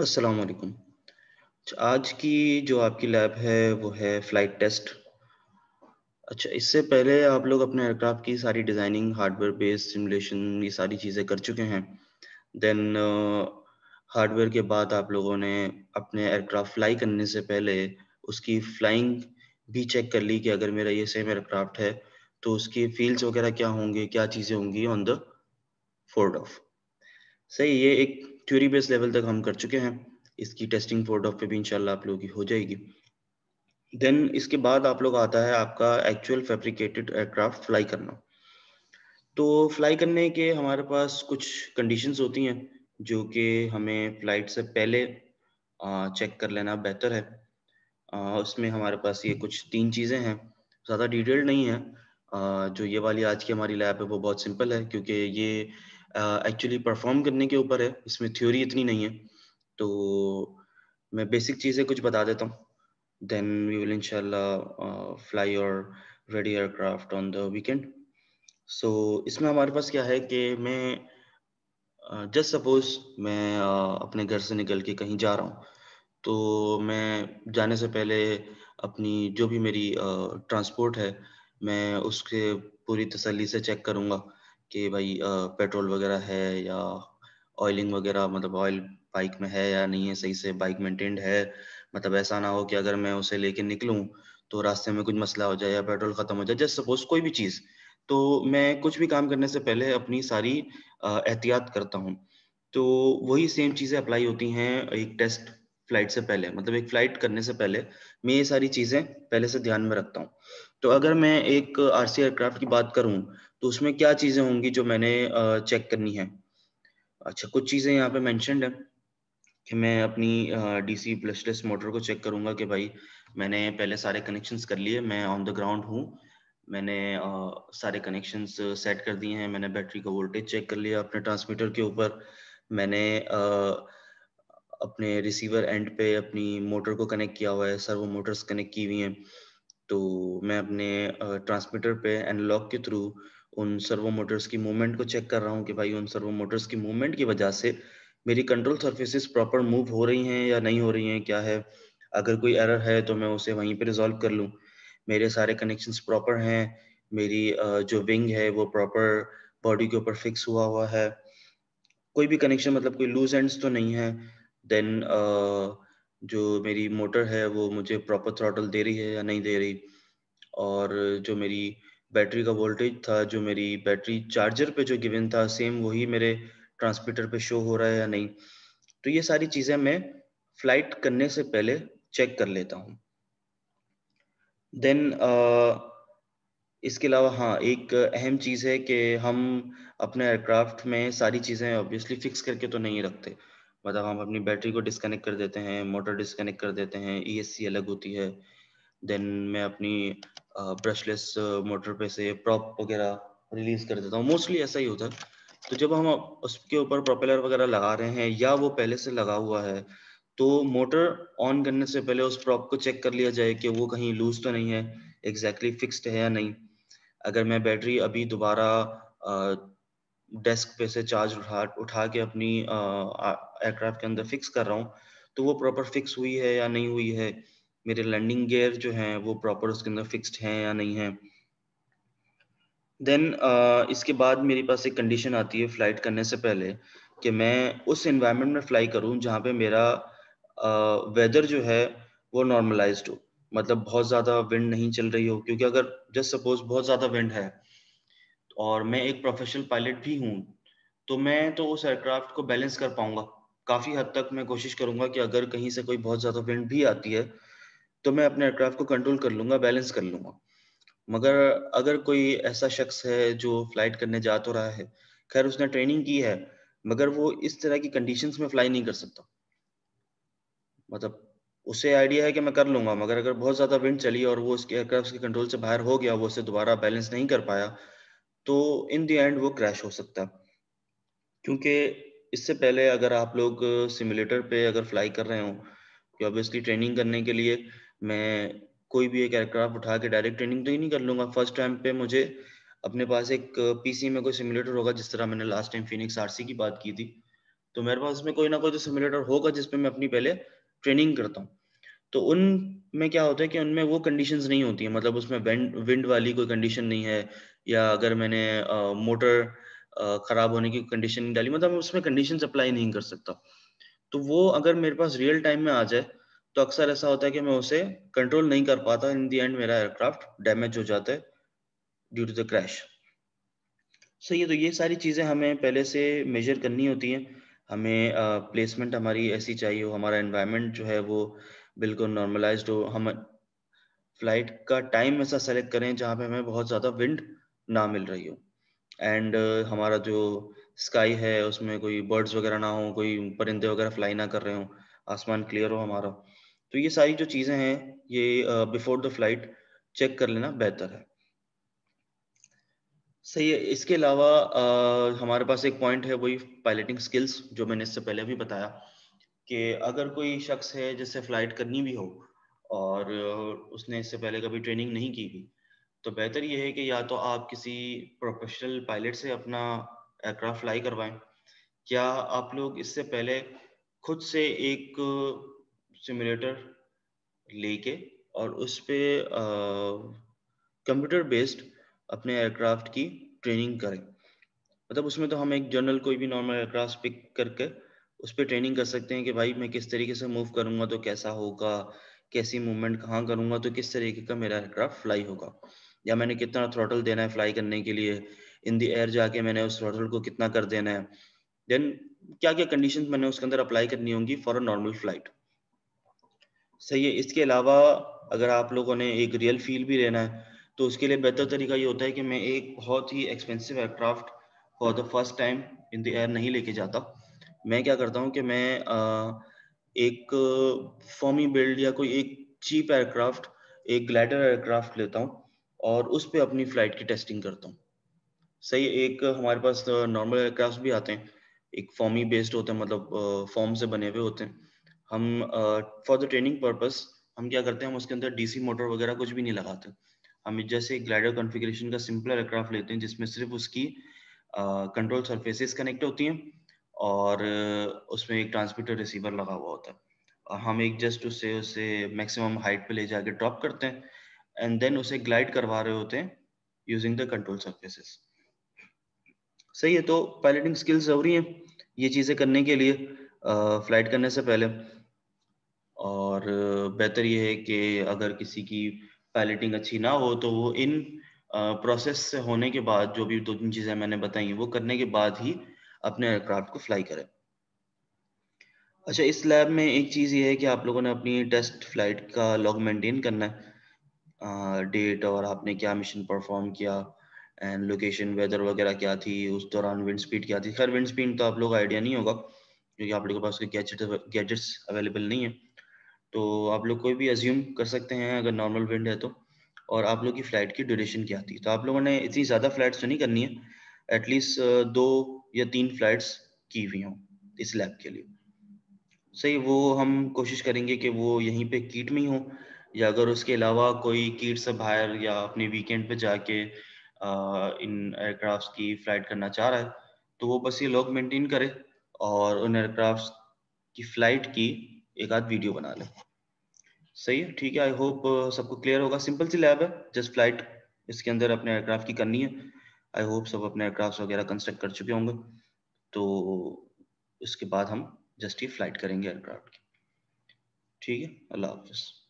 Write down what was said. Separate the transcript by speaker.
Speaker 1: अस्सलाम वालेकुम आज की जो आपकी लैब है वो है फ्लाइट टेस्ट अच्छा इससे पहले आप लोग अपने एयरक्राफ्ट की सारी डिज़ाइनिंग हार्डवेयर बेस्ड सिमुलेशन ये सारी चीज़ें कर चुके हैं देन हार्डवेयर uh, के बाद आप लोगों ने अपने एयरक्राफ्ट फ्लाई करने से पहले उसकी फ्लाइंग भी चेक कर ली कि अगर मेरा ये सेम एयरक्राफ्ट है तो उसकी फील्ड्स वगैरह क्या होंगे क्या चीज़ें होंगी ऑन द फोर्ड ऑफ सही ये एक थ्योरी बेस लेवल तक हम कर चुके हैं इसकी टेस्टिंग फोर्डॉफ पे भी इंशाल्लाह आप लोगों की हो जाएगी देन इसके बाद आप लोग आता है आपका एक्चुअल फैब्रिकेटेड एयरक्राफ्ट फ्लाई करना तो फ्लाई करने के हमारे पास कुछ कंडीशंस होती हैं जो कि हमें फ्लाइट से पहले चेक कर लेना बेहतर है उसमें हमारे पास ये कुछ तीन चीज़ें हैं ज़्यादा डिटेल्ड नहीं है जो ये वाली आज की हमारी लैब है वो बहुत सिंपल है क्योंकि ये एक्चुअली परफॉर्म करने के ऊपर है इसमें थ्योरी इतनी नहीं है तो मैं बेसिक चीज़ें कुछ बता देता हूँ देन वी विल इनशाला फ्लाई और ready aircraft on the weekend so इसमें हमारे पास क्या है कि मैं जस्ट सपोज मैं uh, अपने घर से निकल के कहीं जा रहा हूँ तो मैं जाने से पहले अपनी जो भी मेरी ट्रांसपोर्ट uh, है मैं उसके पूरी तसल्ली से चेक करूँगा कि भाई पेट्रोल वगैरह है या ऑयलिंग वगैरह मतलब ऑयल बाइक में है या नहीं है सही से बाइक मेंटेन्ड है मतलब ऐसा ना हो कि अगर मैं उसे लेके निकलूँ तो रास्ते में कुछ मसला हो जाए या पेट्रोल खत्म हो जाए जस्ट सपोज कोई भी चीज़ तो मैं कुछ भी काम करने से पहले अपनी सारी एहतियात करता हूँ तो वही सेम चीज़ें अप्लाई होती हैं एक टेस्ट फ्लाइट से पहले मतलब एक फ्लाइट करने से पहले मैं ये सारी चीज़ें पहले से ध्यान में रखता हूँ तो अगर मैं एक आर एयरक्राफ्ट की बात करूँ तो उसमें क्या चीज़ें होंगी जो मैंने चेक करनी है अच्छा कुछ चीज़ें यहाँ पे मैंशनड है कि मैं अपनी डीसी प्लस प्लस मोटर को चेक करूंगा कि भाई मैंने पहले सारे कनेक्शंस कर लिए मैं ऑन द ग्राउंड हूँ मैंने आ, सारे कनेक्शंस सेट कर दिए हैं मैंने बैटरी का वोल्टेज चेक कर लिया अपने ट्रांसमीटर के ऊपर मैंने आ, अपने रिसीवर एंड पे अपनी मोटर को कनेक्ट किया हुआ है सर्वो मोटर्स कनेक्ट की हुई हैं तो मैं अपने ट्रांसमीटर पे एनलॉग के थ्रू उन सर्वो मोटर्स की मूवमेंट को चेक कर रहा हूँ कि भाई उन सर्वो मोटर्स की मूवमेंट की वजह से मेरी कंट्रोल सर्फेसिस प्रॉपर मूव हो रही हैं या नहीं हो रही हैं क्या है अगर कोई एरर है तो मैं उसे वहीं पे रिजॉल्व कर लूँ मेरे सारे कनेक्शंस प्रॉपर हैं मेरी जो विंग है वो प्रॉपर बॉडी के ऊपर फिक्स हुआ हुआ है कोई भी कनेक्शन मतलब कोई लूज एंड्स तो नहीं है देन जो मेरी मोटर है वो मुझे प्रॉपर थ्रॉटल दे रही है या नहीं दे रही और जो मेरी बैटरी का वोल्टेज था जो मेरी बैटरी चार्जर पे जो गिवन था सेम वही मेरे ट्रांसमीटर पे शो हो रहा है या नहीं तो ये सारी चीज़ें मैं फ्लाइट करने से पहले चेक कर लेता हूँ देन इसके अलावा हाँ एक अहम चीज़ है कि हम अपने एयरक्राफ्ट में सारी चीज़ें ऑब्वियसली फिक्स करके तो नहीं रखते मतलब हम अपनी बैटरी को डिस्कनेक्ट कर देते हैं मोटर डिस्कनेक्ट कर देते हैं ई e अलग होती है देन मैं अपनी ब्रशलेस मोटर पे से प्रॉप वगैरह रिलीज कर देता हूँ मोस्टली ऐसा ही होता है तो जब हम उसके ऊपर प्रोपेलर वगैरह लगा रहे हैं या वो पहले से लगा हुआ है तो मोटर ऑन करने से पहले उस प्रॉप को चेक कर लिया जाए कि वो कहीं लूज तो नहीं है एग्जैक्टली exactly फिक्स्ड है या नहीं अगर मैं बैटरी अभी दोबारा डेस्क पे से चार्ज उठा उठा के अपनी एयरक्राफ्ट के अंदर फिक्स कर रहा हूँ तो वो प्रॉपर फिक्स हुई है या नहीं हुई है मेरे लैंडिंग गेयर जो हैं वो प्रॉपर उसके अंदर फिक्स्ड हैं या नहीं है देन uh, इसके बाद मेरे पास एक कंडीशन आती है फ्लाइट करने से पहले कि मैं उस इन्वायरमेंट में फ्लाई करूं जहां पे मेरा वेदर uh, जो है वो नॉर्मलाइज हो मतलब बहुत ज़्यादा विंड नहीं चल रही हो क्योंकि अगर जस्ट सपोज बहुत ज़्यादा विंड है और मैं एक प्रोफेशनल पायलट भी हूँ तो मैं तो उस एयरक्राफ्ट को बैलेंस कर पाऊंगा काफ़ी हद तक मैं कोशिश करूंगा कि अगर कहीं से कोई बहुत ज़्यादा विंड भी आती है तो मैं अपने एयरक्राफ्ट को कंट्रोल कर लूंगा बैलेंस कर लूंगा मगर अगर कोई ऐसा शख्स है जो फ्लाइट करने जा तो रहा है खैर उसने ट्रेनिंग की है मगर वो इस तरह की कंडीशंस में फ्लाई नहीं कर सकता मतलब उसे आइडिया है कि मैं कर लूंगा मगर अगर बहुत ज़्यादा विंड चली और वो उसके एयरक्राफ्ट के कंट्रोल से बाहर हो गया वो उसे दोबारा बैलेंस नहीं कर पाया तो इन दी एंड वो क्रैश हो सकता क्योंकि इससे पहले अगर आप लोग सिमुलेटर पे अगर फ्लाई कर रहे हो ऑब्वियसली ट्रेनिंग करने के लिए मैं कोई भी एक एयरक्राफ्ट उठा के डायरेक्ट ट्रेनिंग तो ही नहीं कर लूंगा फर्स्ट टाइम पे मुझे अपने पास एक पीसी में कोई सिमुलेटर होगा जिस तरह मैंने लास्ट टाइम फिनिक्स आरसी की बात की थी तो मेरे पास उसमें कोई ना कोई तो सिमुलेटर होगा जिसपे मैं अपनी पहले ट्रेनिंग करता हूँ तो उनमें क्या होता है कि उनमें वो कंडीशन नहीं होती है मतलब उसमें विंड विंड वाली कोई कंडीशन नहीं है या अगर मैंने मोटर खराब होने की कंडीशन नहीं डाली मतलब उसमें कंडीशन अप्लाई नहीं कर सकता तो वो अगर मेरे पास रियल टाइम में आ जाए तो अक्सर ऐसा होता है कि मैं उसे कंट्रोल नहीं कर पाता इन दी एंड मेरा एयरक्राफ्ट डैमेज हो जाता है ड्यू टू द क्रैश सही है तो ये सारी चीज़ें हमें पहले से मेजर करनी होती हैं हमें प्लेसमेंट uh, हमारी ऐसी चाहिए हो हमारा इन्वायरमेंट जो है वो बिल्कुल नॉर्मलाइज हो हम फ्लाइट का टाइम ऐसा सेलेक्ट करें जहाँ पे हमें बहुत ज़्यादा विंड ना मिल रही हो एंड uh, हमारा जो स्काई है उसमें कोई बर्ड्स वगैरह ना हो कोई परिंदे वगैरह फ्लाई ना कर रहे हो आसमान क्लियर हो हमारा तो ये सारी जो चीज़ें हैं ये बिफोर द फ्लाइट चेक कर लेना बेहतर है सही है इसके अलावा हमारे पास एक पॉइंट है वही पायलटिंग स्किल्स जो मैंने इससे पहले भी बताया कि अगर कोई शख्स है जिससे फ्लाइट करनी भी हो और उसने इससे पहले कभी ट्रेनिंग नहीं की भी तो बेहतर यह है कि या तो आप किसी प्रोफेशनल पायलट से अपना एयरक्राफ्ट फ्लाई करवाएं क्या आप लोग इससे पहले खुद से एक सिमुलेटर लेके और उस पर कंप्यूटर बेस्ड अपने एयरक्राफ्ट की ट्रेनिंग करें मतलब उसमें तो हम एक जनरल कोई भी नॉर्मल एयरक्राफ्ट पिक करके उस पर ट्रेनिंग कर सकते हैं कि भाई मैं किस तरीके से मूव करूँगा तो कैसा होगा कैसी मूवमेंट कहाँ करूंगा तो किस तरीके का मेरा एयरक्राफ्ट फ्लाई होगा या मैंने कितना थ्रोटल देना है फ्लाई करने के लिए इन दी एयर जाके मैंने उस थ्रोटल को कितना कर देना है देन क्या क्या कंडीशन मैंने उसके अंदर अप्लाई करनी होंगी फॉर अ नॉर्मल फ्लाइट सही है इसके अलावा अगर आप लोगों ने एक रियल फील भी लेना है तो उसके लिए बेहतर तरीका ये होता है कि मैं एक बहुत ही expensive aircraft for the first time in the air नहीं लेके जाता मैं क्या करता हूँ कि मैं आ, एक फॉर्मी बिल्ड या कोई एक चीप एयरक्राफ्ट एक ग्लाइडर एयरक्राफ्ट लेता हूँ और उस पर अपनी फ्लाइट की टेस्टिंग करता हूँ सही एक हमारे पास नॉर्मल एयरक्राफ्ट भी आते हैं एक फॉर्मी बेस्ड होते हैं मतलब फॉर्म से बने हुए होते हैं हम फॉर द ट्रेनिंग पर्पस हम क्या करते हैं हम उसके अंदर डीसी मोटर वगैरह कुछ भी नहीं लगाते हम जैसे ग्लाइडर कॉन्फ़िगरेशन का सिंपल एयरक्राफ्ट लेते हैं जिसमें सिर्फ उसकी कंट्रोल सरफेसेस कनेक्ट होती हैं और उसमें एक ट्रांसमीटर रिसीवर लगा हुआ होता है और हम एक जस्ट उससे उसे मैक्सिमम हाइट पे ले जाके ड्रॉप करते हैं एंड देन उसे ग्लाइड करवा रहे होते हैं यूजिंग द कंट्रोल सर्फेसिस सही है तो पायलटिंग स्किल्स जरूरी है ये चीज़ें करने के लिए फ्लाइट करने से पहले और बेहतर ये है कि अगर किसी की पैलेटिंग अच्छी ना हो तो वो इन प्रोसेस से होने के बाद जो भी दो तीन चीज़ें मैंने बताई वो करने के बाद ही अपने एयरक्राफ्ट को फ्लाई करें अच्छा इस लैब में एक चीज़ ये है कि आप लोगों ने अपनी टेस्ट फ्लाइट का लॉग मेंटेन करना है डेट और आपने क्या मिशन परफॉर्म किया एंड लोकेशन वेदर वगैरह क्या थी उस दौरान विंड स्पीड क्या थी खैर विंड स्पीड तो आप लोग आइडिया नहीं होगा क्योंकि आप लोगों के पास गैजेट्स अवेलेबल नहीं है तो आप लोग कोई भी अज्यूम कर सकते हैं अगर नॉर्मल विंड है तो और आप लोग की फ्लाइट की ड्यूरेशन क्या थी तो आप लोगों ने इतनी ज़्यादा फ्लाइट तो नहीं करनी है एटलीस्ट दो या तीन फ्लाइट्स की हुई हों इस लैब के लिए सही वो हम कोशिश करेंगे कि वो यहीं पे कीट में ही हो या अगर उसके अलावा कोई कीट से बाहर या अपने वीकेंड पे जाके इन एयरक्राफ्ट की फ्लाइट करना चाह रहा है तो वो बस ये लोग मेंटेन करे और उन एयरक्राफ्ट की फ्लाइट की एक आध वीडियो बना लें सही है ठीक है आई होप uh, सबको क्लियर होगा सिंपल सी लैब है जस्ट फ्लाइट इसके अंदर अपने एयरक्राफ्ट की करनी है आई होप सब अपने एयरक्राफ्ट वगैरह कंस्ट्रक्ट कर चुके होंगे तो इसके बाद हम जस्ट ही फ्लाइट करेंगे एयरक्राफ्ट की ठीक है अल्लाह हाफिज़